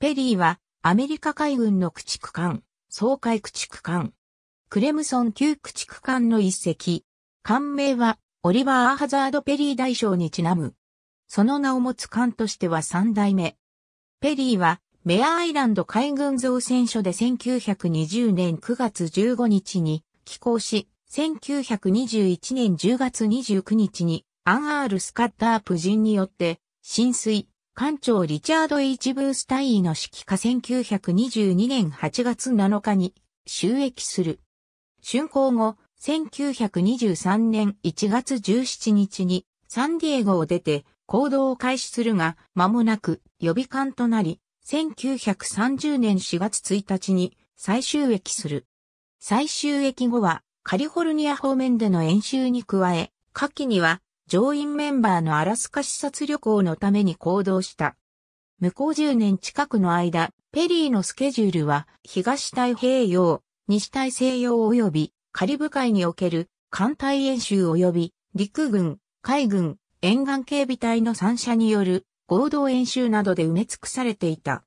ペリーはアメリカ海軍の駆逐艦、総海駆逐艦、クレムソン級駆逐艦の一隻。艦名はオリバー・ハザード・ペリー大将にちなむ。その名を持つ艦としては三代目。ペリーはメアアイランド海軍造船所で1920年9月15日に寄港し、1921年10月29日にアンアール・スカッター夫人によって浸水、艦長リチャード・イブースタイの指揮下1922年8月7日に収益する。竣工後、1923年1月17日にサンディエゴを出て行動を開始するが、間もなく予備艦となり、1930年4月1日に再収益する。再収益後はカリフォルニア方面での演習に加え、夏季には乗員メンバーのアラスカ視察旅行のために行動した。向こう10年近くの間、ペリーのスケジュールは東太平洋、西大西洋及びカリブ海における艦隊演習及び陸軍、海軍、沿岸警備隊の3社による合同演習などで埋め尽くされていた。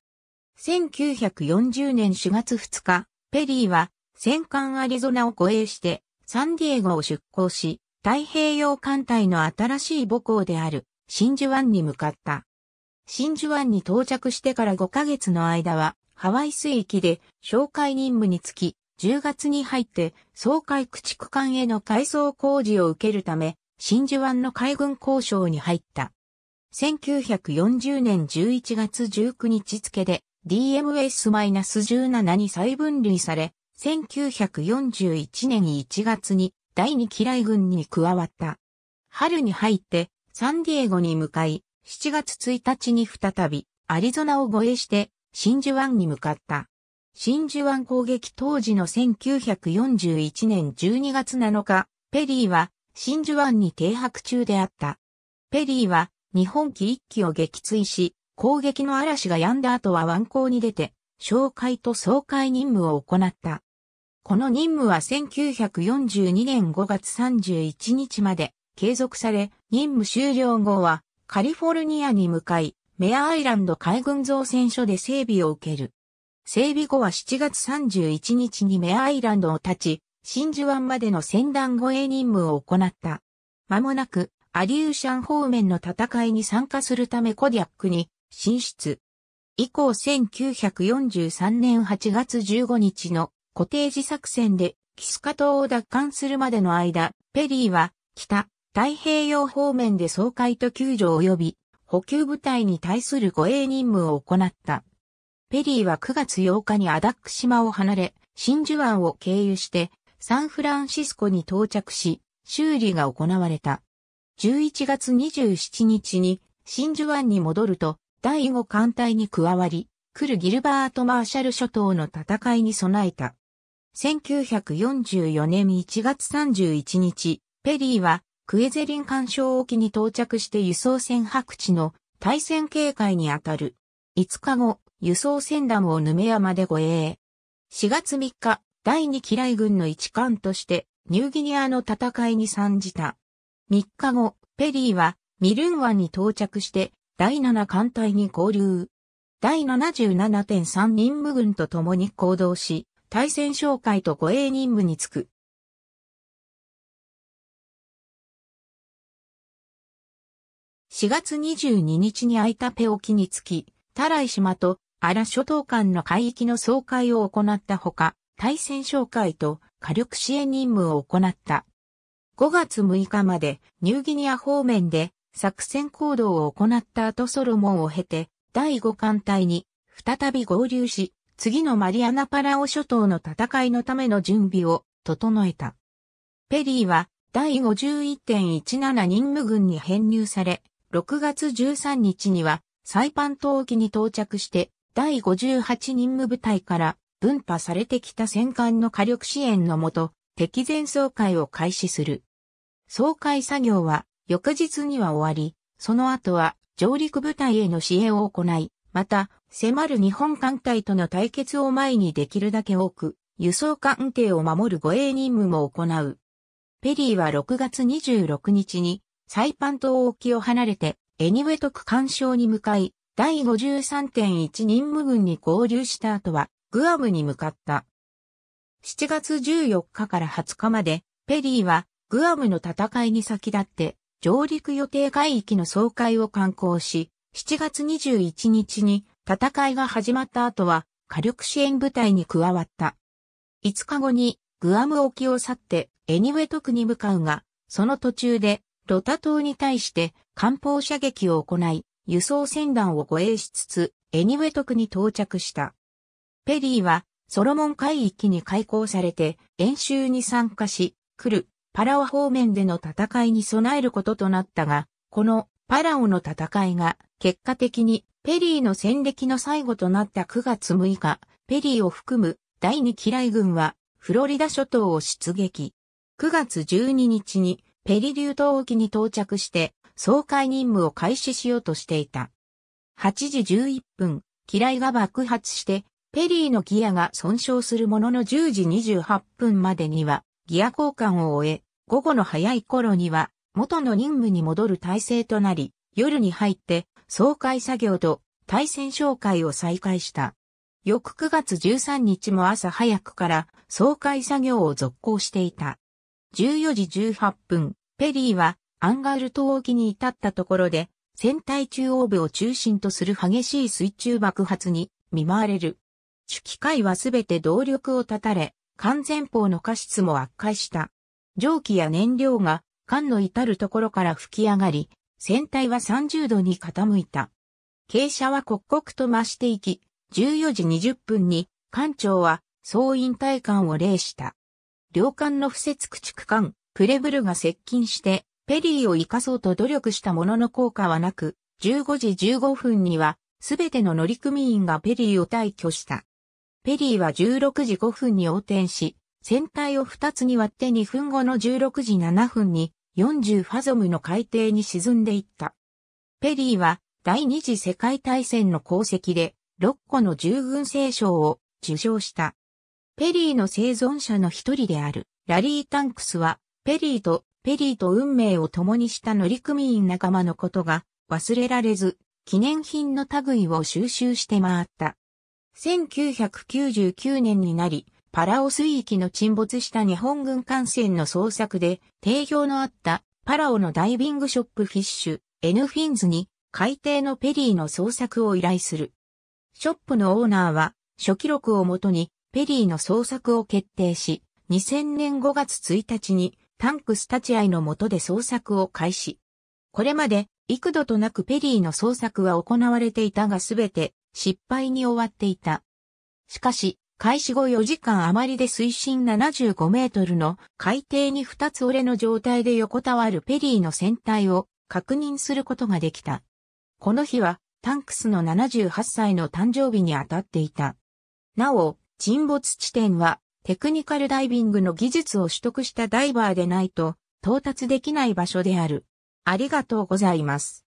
1940年4月2日、ペリーは戦艦アリゾナを護衛してサンディエゴを出港し、太平洋艦隊の新しい母港である真珠湾に向かった。真珠湾に到着してから5ヶ月の間は、ハワイ水域で紹介任務につき、10月に入って総海駆逐艦への改装工事を受けるため、真珠湾の海軍交渉に入った。1940年11月19日付で DMS-17 に再分類され、1941年1月に第二機雷軍に加わった。春に入ってサンディエゴに向かい、7月1日に再びアリゾナを護衛して真珠湾に向かった。真珠湾攻撃当時の1941年12月7日、ペリーは真珠湾に停泊中であった。ペリーは日本機一機を撃墜し、攻撃の嵐が止んだ後は湾港に出て、哨戒と総会任務を行った。この任務は1942年5月31日まで継続され、任務終了後はカリフォルニアに向かい、メアアイランド海軍造船所で整備を受ける。整備後は7月31日にメアアイランドを立ち、真珠湾までの船団護衛任務を行った。間もなく、アリューシャン方面の戦いに参加するためコディアックに進出。以降1943年8月15日のコテージ作戦でキスカ島を奪還するまでの間、ペリーは北太平洋方面で総会と救助及び補給部隊に対する護衛任務を行った。ペリーは9月8日にアダック島を離れ、真珠湾を経由してサンフランシスコに到着し、修理が行われた。11月27日に真珠湾に戻ると第5艦隊に加わり、来るギルバート・マーシャル諸島の戦いに備えた。1944年1月31日、ペリーはクエゼリン干渉沖に到着して輸送船白地の対戦警戒にあたる。5日後、輸送船団をヌメ山で護衛。4月3日、第2機雷軍の一艦としてニューギニアの戦いに参じた。3日後、ペリーはミルン湾に到着して第7艦隊に合流。第77.3任務軍と共に行動し、対戦紹介と護衛任務に就く。4月22日に空いたペ沖につき、タライ島とア諸島間の海域の総会を行ったほか、対戦紹介と火力支援任務を行った。5月6日までニューギニア方面で作戦行動を行った後ソロモンを経て第5艦隊に再び合流し次のマリアナパラオ諸島の戦いのための準備を整えた。ペリーは第51.17任務軍に編入され、6月13日にはサイパン島沖に到着して第58任務部隊から分派されてきた戦艦の火力支援のもと、敵前総会を開始する。総会作業は翌日には終わり、その後は上陸部隊への支援を行い、また、迫る日本艦隊との対決を前にできるだけ多く、輸送艦艇を守る護衛任務も行う。ペリーは6月26日に、サイパン島沖を離れて、エニウェトク干渉に向かい、第53.1任務軍に合流した後は、グアムに向かった。7月14日から20日まで、ペリーは、グアムの戦いに先立って、上陸予定海域の総会を観光し、7月21日に戦いが始まった後は火力支援部隊に加わった。5日後にグアム沖を去ってエニウェト区に向かうが、その途中でロタ島に対して艦砲射撃を行い、輸送船団を護衛しつつ、エニウェト区に到着した。ペリーはソロモン海域に開港されて演習に参加し、来るパラオ方面での戦いに備えることとなったが、このパラオの戦いが結果的にペリーの戦歴の最後となった9月6日、ペリーを含む第2機雷軍はフロリダ諸島を出撃。9月12日にペリリュー島沖に到着して総会任務を開始しようとしていた。8時11分、機雷が爆発してペリーのギアが損傷するものの10時28分までにはギア交換を終え、午後の早い頃には元の任務に戻る体制となり、夜に入って総会作業と対戦紹介を再開した。翌9月13日も朝早くから総会作業を続行していた。14時18分、ペリーはアンガール島沖に至ったところで、船体中央部を中心とする激しい水中爆発に見舞われる。主機械はすべて動力を絶たれ、完全砲の過失も悪化した。蒸気や燃料が艦の至るところから吹き上がり、船体は30度に傾いた。傾斜は刻々と増していき、14時20分に艦長は総員体艦を礼した。両艦の不設駆逐艦、プレブルが接近して、ペリーを生かそうと努力したものの効果はなく、15時15分には、すべての乗組員がペリーを退去した。ペリーは16時5分に横転し、船体を2つに割って2分後の16時7分に、40ファゾムの海底に沈んでいった。ペリーは第二次世界大戦の功績で6個の従軍聖賞を受賞した。ペリーの生存者の一人であるラリー・タンクスはペリーとペリーと運命を共にした乗組員仲間のことが忘れられず記念品の類を収集して回った。1999年になり、パラオ水域の沈没した日本軍艦船の捜索で、定評のあったパラオのダイビングショップフィッシュ、エヌフィンズに海底のペリーの捜索を依頼する。ショップのオーナーは、初記録をもとに、ペリーの捜索を決定し、2000年5月1日に、タンクス立チ会いの下で捜索を開始。これまで、幾度となくペリーの捜索は行われていたがすべて失敗に終わっていた。しかし、開始後4時間余りで水深75メートルの海底に2つ折れの状態で横たわるペリーの船体を確認することができた。この日はタンクスの78歳の誕生日に当たっていた。なお、沈没地点はテクニカルダイビングの技術を取得したダイバーでないと到達できない場所である。ありがとうございます。